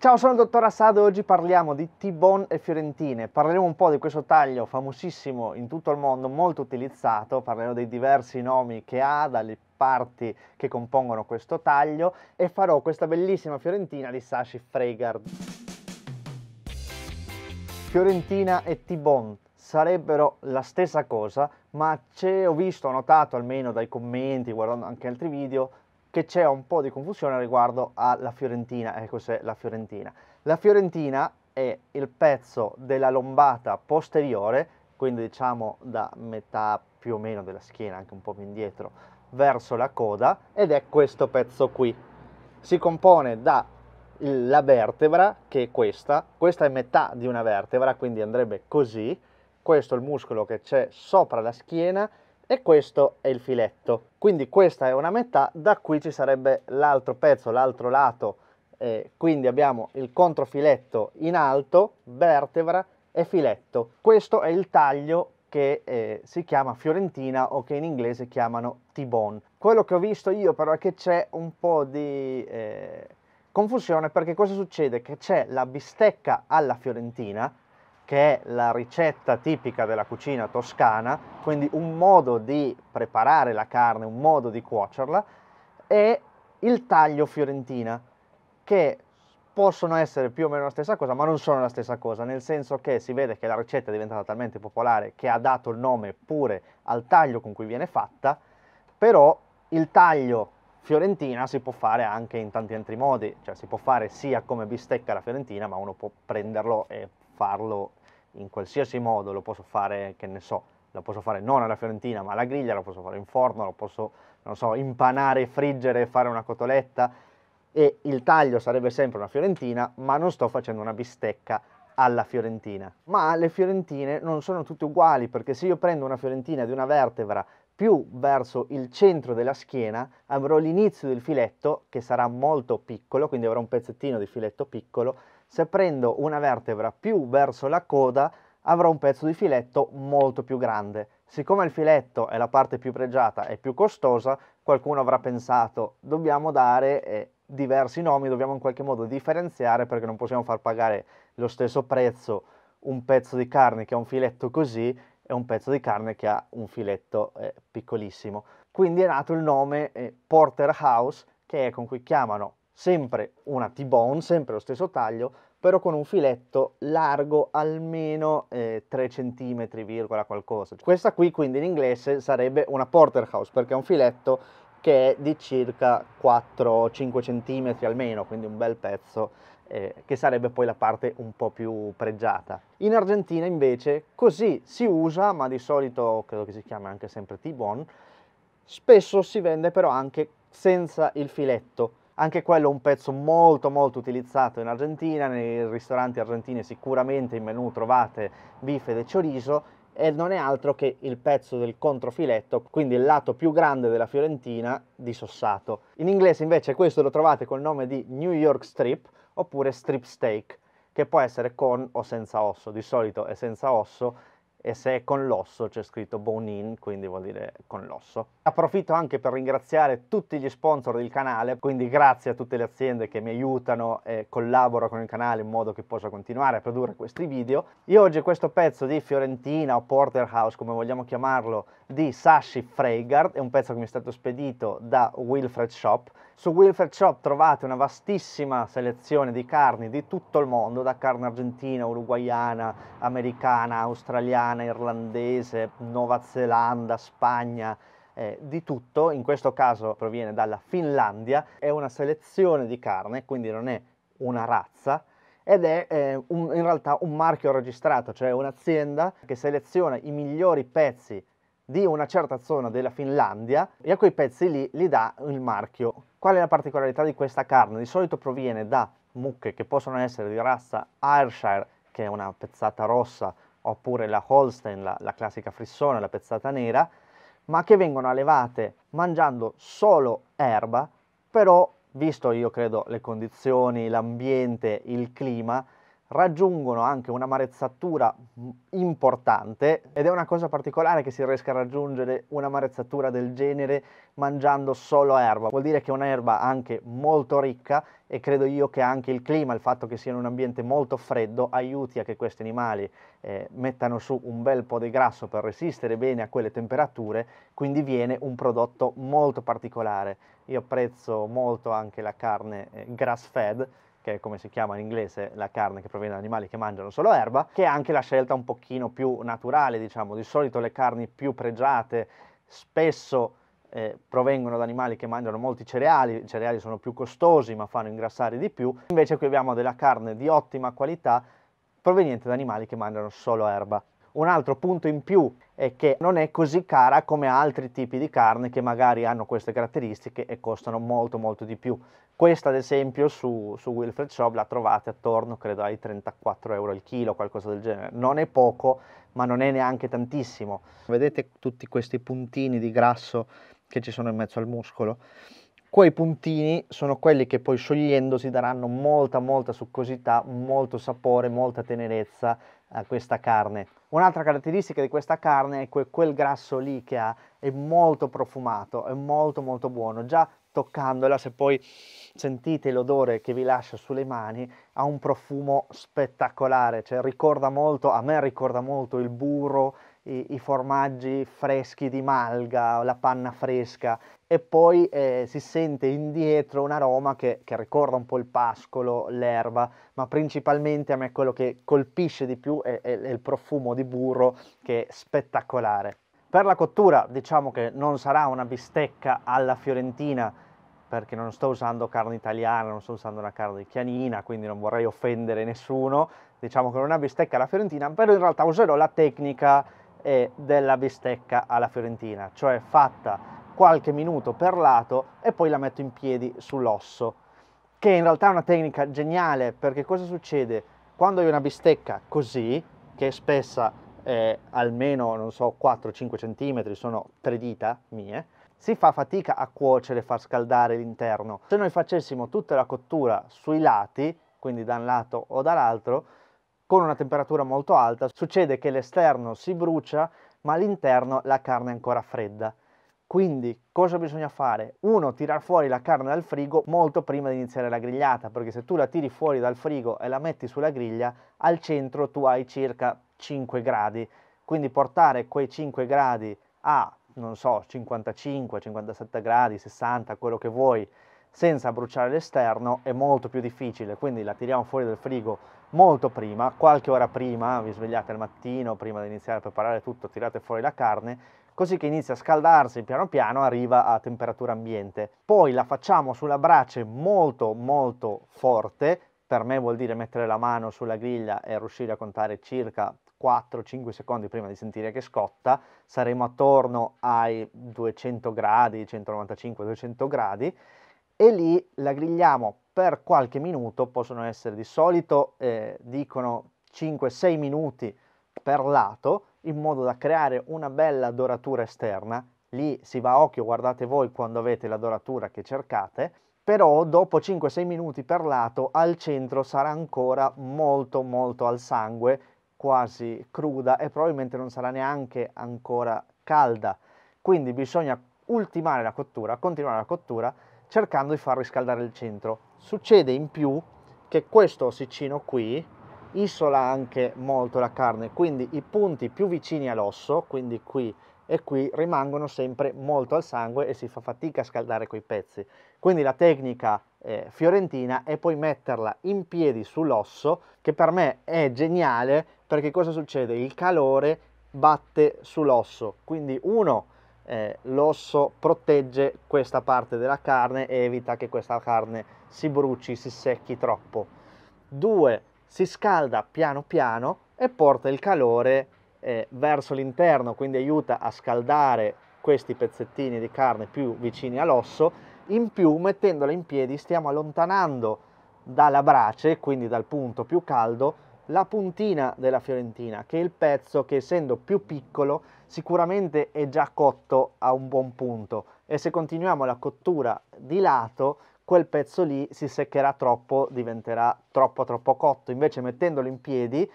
Ciao, sono il dottor Assado e oggi parliamo di T-Bone e Fiorentine. Parleremo un po' di questo taglio famosissimo in tutto il mondo, molto utilizzato, parleremo dei diversi nomi che ha, dalle parti che compongono questo taglio e farò questa bellissima Fiorentina di Sashi Fregard. Fiorentina e T-Bone sarebbero la stessa cosa, ma c'è, ho visto, ho notato almeno dai commenti, guardando anche altri video, che c'è un po' di confusione riguardo alla Fiorentina e eh, cos'è la Fiorentina. La Fiorentina è il pezzo della lombata posteriore, quindi diciamo da metà più o meno della schiena, anche un po' più indietro, verso la coda ed è questo pezzo qui. Si compone dalla vertebra, che è questa, questa è metà di una vertebra, quindi andrebbe così, questo è il muscolo che c'è sopra la schiena e questo è il filetto. Quindi questa è una metà, da qui ci sarebbe l'altro pezzo, l'altro lato, eh, quindi abbiamo il controfiletto in alto, vertebra e filetto. Questo è il taglio che eh, si chiama fiorentina o che in inglese chiamano T-bone. Quello che ho visto io però è che c'è un po' di eh, confusione perché cosa succede? Che c'è la bistecca alla fiorentina, che è la ricetta tipica della cucina toscana, quindi un modo di preparare la carne, un modo di cuocerla, e il taglio fiorentina, che possono essere più o meno la stessa cosa, ma non sono la stessa cosa, nel senso che si vede che la ricetta è diventata talmente popolare che ha dato il nome pure al taglio con cui viene fatta, però il taglio fiorentina si può fare anche in tanti altri modi, cioè si può fare sia come bistecca la fiorentina, ma uno può prenderlo e farlo in qualsiasi modo, lo posso fare, che ne so, lo posso fare non alla fiorentina ma alla griglia, lo posso fare in forno, lo posso, non so, impanare, friggere, fare una cotoletta e il taglio sarebbe sempre una fiorentina, ma non sto facendo una bistecca alla fiorentina. Ma le fiorentine non sono tutte uguali, perché se io prendo una fiorentina di una vertebra più verso il centro della schiena avrò l'inizio del filetto che sarà molto piccolo, quindi avrò un pezzettino di filetto piccolo se prendo una vertebra più verso la coda, avrò un pezzo di filetto molto più grande. Siccome il filetto è la parte più pregiata e più costosa, qualcuno avrà pensato dobbiamo dare eh, diversi nomi, dobbiamo in qualche modo differenziare perché non possiamo far pagare lo stesso prezzo un pezzo di carne che ha un filetto così e un pezzo di carne che ha un filetto eh, piccolissimo. Quindi è nato il nome eh, Porterhouse che è con cui chiamano sempre una T-bone, sempre lo stesso taglio, però con un filetto largo almeno eh, 3 cm, virgola qualcosa. Questa qui quindi in inglese sarebbe una porterhouse perché è un filetto che è di circa 4-5 cm almeno, quindi un bel pezzo eh, che sarebbe poi la parte un po' più pregiata. In Argentina invece così si usa, ma di solito credo che si chiama anche sempre T-bone, spesso si vende però anche senza il filetto, anche quello è un pezzo molto molto utilizzato in Argentina, nei ristoranti argentini sicuramente in menù trovate bife de chorizo e non è altro che il pezzo del controfiletto, quindi il lato più grande della fiorentina di sossato. In inglese invece questo lo trovate col nome di New York Strip oppure Strip Steak, che può essere con o senza osso, di solito è senza osso e se è con l'osso c'è scritto bone in, quindi vuol dire con l'osso. Approfitto anche per ringraziare tutti gli sponsor del canale, quindi grazie a tutte le aziende che mi aiutano e collaborano con il canale in modo che possa continuare a produrre questi video. Io oggi questo pezzo di Fiorentina o Porterhouse, come vogliamo chiamarlo, di Sashi Freigard, è un pezzo che mi è stato spedito da Wilfred Shop. Su Wilfred Shop trovate una vastissima selezione di carni di tutto il mondo, da carne argentina, uruguayana, americana, australiana, americana, irlandese, Nuova Zelanda, Spagna, eh, di tutto, in questo caso proviene dalla Finlandia, è una selezione di carne, quindi non è una razza, ed è eh, un, in realtà un marchio registrato, cioè un'azienda che seleziona i migliori pezzi di una certa zona della Finlandia e a quei pezzi lì li dà il marchio. Qual è la particolarità di questa carne? Di solito proviene da mucche che possono essere di razza Ayrshire, che è una pezzata rossa oppure la Holstein, la, la classica frissona, la pezzata nera, ma che vengono allevate mangiando solo erba, però visto io credo le condizioni, l'ambiente, il clima, raggiungono anche un'amarezzatura importante ed è una cosa particolare che si riesca a raggiungere un'amarezzatura del genere mangiando solo erba. Vuol dire che è un'erba anche molto ricca e credo io che anche il clima, il fatto che sia in un ambiente molto freddo, aiuti a che questi animali eh, mettano su un bel po' di grasso per resistere bene a quelle temperature, quindi viene un prodotto molto particolare. Io apprezzo molto anche la carne eh, grass fed che è come si chiama in inglese la carne che proviene da animali che mangiano solo erba, che è anche la scelta un pochino più naturale, diciamo, di solito le carni più pregiate spesso eh, provengono da animali che mangiano molti cereali, i cereali sono più costosi ma fanno ingrassare di più, invece qui abbiamo della carne di ottima qualità proveniente da animali che mangiano solo erba. Un altro punto in più è che non è così cara come altri tipi di carne che magari hanno queste caratteristiche e costano molto molto di più. Questa ad esempio su, su Wilfred Shop la trovate attorno credo ai 34 euro al chilo, qualcosa del genere. Non è poco ma non è neanche tantissimo. Vedete tutti questi puntini di grasso che ci sono in mezzo al muscolo? Quei puntini sono quelli che poi sciogliendosi daranno molta molta succosità, molto sapore, molta tenerezza a questa carne. Un'altra caratteristica di questa carne è que quel grasso lì che ha, è molto profumato, è molto molto buono, già toccandola, se poi sentite l'odore che vi lascia sulle mani, ha un profumo spettacolare, cioè ricorda molto, a me ricorda molto il burro, i, i formaggi freschi di malga, la panna fresca e poi eh, si sente indietro un aroma che, che, ricorda un po' il pascolo, l'erba, ma principalmente a me quello che colpisce di più è, è, è il profumo di burro che è spettacolare. Per la cottura diciamo che non sarà una bistecca alla fiorentina perché non sto usando carne italiana, non sto usando una carne chianina, quindi non vorrei offendere nessuno, diciamo che non è una bistecca alla fiorentina, però in realtà userò la tecnica e della bistecca alla fiorentina, cioè fatta qualche minuto per lato e poi la metto in piedi sull'osso, che in realtà è una tecnica geniale perché cosa succede? Quando hai una bistecca così, che è spessa eh, almeno, non so, 4-5 cm, sono tre dita mie, si fa fatica a cuocere, far scaldare l'interno. Se noi facessimo tutta la cottura sui lati, quindi da un lato o dall'altro, con una temperatura molto alta succede che l'esterno si brucia ma all'interno la carne è ancora fredda. Quindi cosa bisogna fare? Uno, tirar fuori la carne dal frigo molto prima di iniziare la grigliata, perché se tu la tiri fuori dal frigo e la metti sulla griglia, al centro tu hai circa 5 gradi. Quindi portare quei 5 gradi a, non so, 55, 57 gradi, 60, quello che vuoi, senza bruciare l'esterno è molto più difficile. Quindi la tiriamo fuori dal frigo molto prima, qualche ora prima, vi svegliate al mattino, prima di iniziare a preparare tutto, tirate fuori la carne, così che inizia a scaldarsi piano piano, arriva a temperatura ambiente. Poi la facciamo sulla brace molto molto forte, per me vuol dire mettere la mano sulla griglia e riuscire a contare circa 4-5 secondi prima di sentire che scotta, saremo attorno ai 200 gradi, 195-200 gradi, e lì la grigliamo per qualche minuto, possono essere di solito, eh, dicono 5-6 minuti per lato, in modo da creare una bella doratura esterna. Lì si va a occhio, guardate voi quando avete la doratura che cercate, però dopo 5-6 minuti per lato al centro sarà ancora molto molto al sangue, quasi cruda e probabilmente non sarà neanche ancora calda. Quindi bisogna ultimare la cottura, continuare la cottura cercando di far riscaldare il centro. Succede in più che questo ossicino qui isola anche molto la carne, quindi i punti più vicini all'osso, quindi qui e qui, rimangono sempre molto al sangue e si fa fatica a scaldare quei pezzi. Quindi la tecnica eh, fiorentina è poi metterla in piedi sull'osso, che per me è geniale perché cosa succede? Il calore batte sull'osso, quindi uno eh, l'osso protegge questa parte della carne e evita che questa carne si bruci, si secchi troppo. 2. Si scalda piano piano e porta il calore eh, verso l'interno, quindi aiuta a scaldare questi pezzettini di carne più vicini all'osso. In più, mettendola in piedi, stiamo allontanando dalla brace, quindi dal punto più caldo, la puntina della Fiorentina, che è il pezzo che essendo più piccolo sicuramente è già cotto a un buon punto e se continuiamo la cottura di lato quel pezzo lì si seccherà troppo, diventerà troppo troppo cotto, invece mettendolo in piedi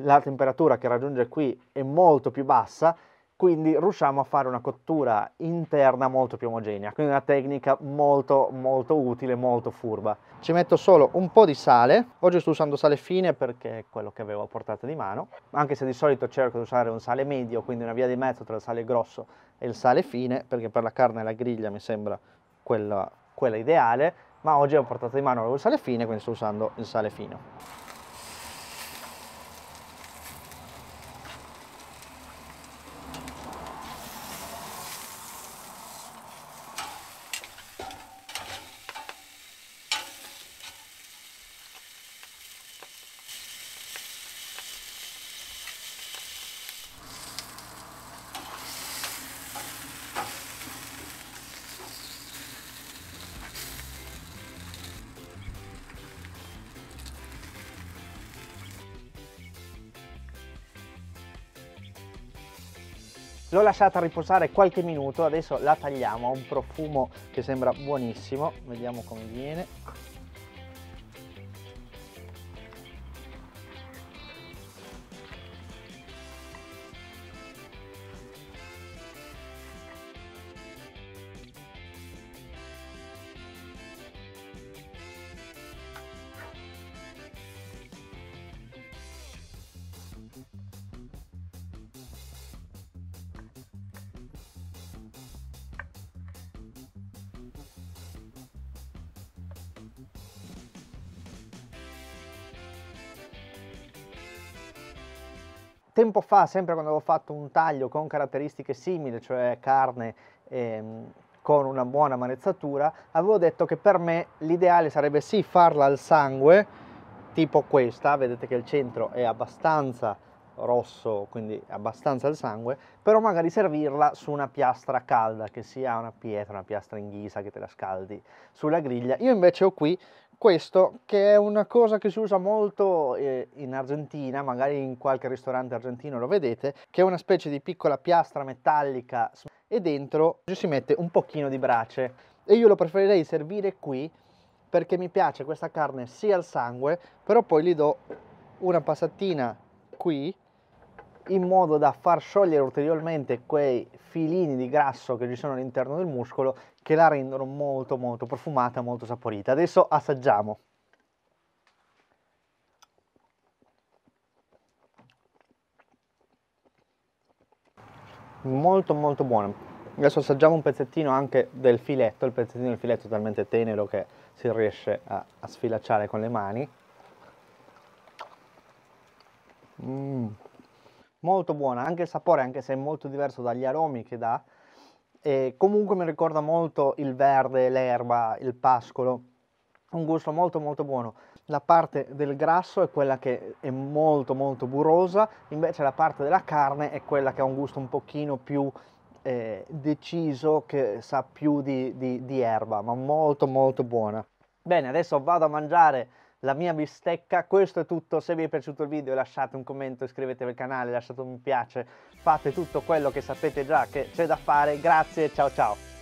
la temperatura che raggiunge qui è molto più bassa quindi riusciamo a fare una cottura interna molto più omogenea, quindi una tecnica molto molto utile, molto furba. Ci metto solo un po' di sale, oggi sto usando sale fine perché è quello che avevo a portata di mano, anche se di solito cerco di usare un sale medio, quindi una via di mezzo tra il sale grosso e il sale fine, perché per la carne e la griglia mi sembra quella, quella ideale, ma oggi ho portata di mano il sale fine, quindi sto usando il sale fino. L'ho lasciata riposare qualche minuto, adesso la tagliamo, ha un profumo che sembra buonissimo, vediamo come viene. tempo fa, sempre quando avevo fatto un taglio con caratteristiche simili, cioè carne ehm, con una buona manezzatura, avevo detto che per me l'ideale sarebbe sì farla al sangue, tipo questa, vedete che il centro è abbastanza rosso, quindi abbastanza al sangue, però magari servirla su una piastra calda, che sia una pietra, una piastra in ghisa che te la scaldi sulla griglia. Io invece ho qui questo che è una cosa che si usa molto eh, in Argentina, magari in qualche ristorante argentino lo vedete, che è una specie di piccola piastra metallica e dentro ci si mette un pochino di brace e io lo preferirei servire qui perché mi piace questa carne sia al sangue, però poi gli do una passatina qui in modo da far sciogliere ulteriormente quei filini di grasso che ci sono all'interno del muscolo che la rendono molto molto profumata, molto saporita. Adesso assaggiamo. Molto molto buona. Adesso assaggiamo un pezzettino anche del filetto, il pezzettino del filetto è talmente tenero che si riesce a, a sfilacciare con le mani. Mm. Molto buona, anche il sapore, anche se è molto diverso dagli aromi che dà, e comunque mi ricorda molto il verde, l'erba, il pascolo, un gusto molto molto buono. La parte del grasso è quella che è molto molto burrosa, invece la parte della carne è quella che ha un gusto un pochino più eh, deciso, che sa più di, di, di erba, ma molto molto buona. Bene, adesso vado a mangiare la mia bistecca. Questo è tutto, se vi è piaciuto il video lasciate un commento, iscrivetevi al canale, lasciate un mi piace, fate tutto quello che sapete già che c'è da fare. Grazie, ciao ciao!